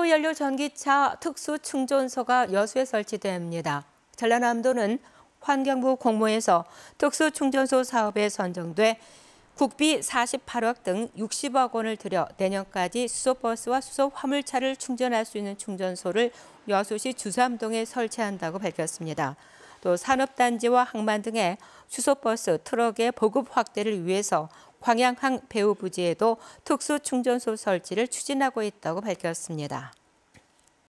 수연료 전기차 특수 충전소가 여수에 설치됩니다. 전라남도는 환경부 공모에서 특수 충전소 사업에 선정돼 국비 48억 등 60억 원을 들여 내년까지 수소버스와 수소 화물차를 충전할 수 있는 충전소를 여수시 주삼동에 설치한다고 밝혔습니다. 또 산업단지와 항만 등의 수소버스, 트럭의 보급 확대를 위해서 광양항 배후 부지에도 특수 충전소 설치를 추진하고 있다고 밝혔습니다.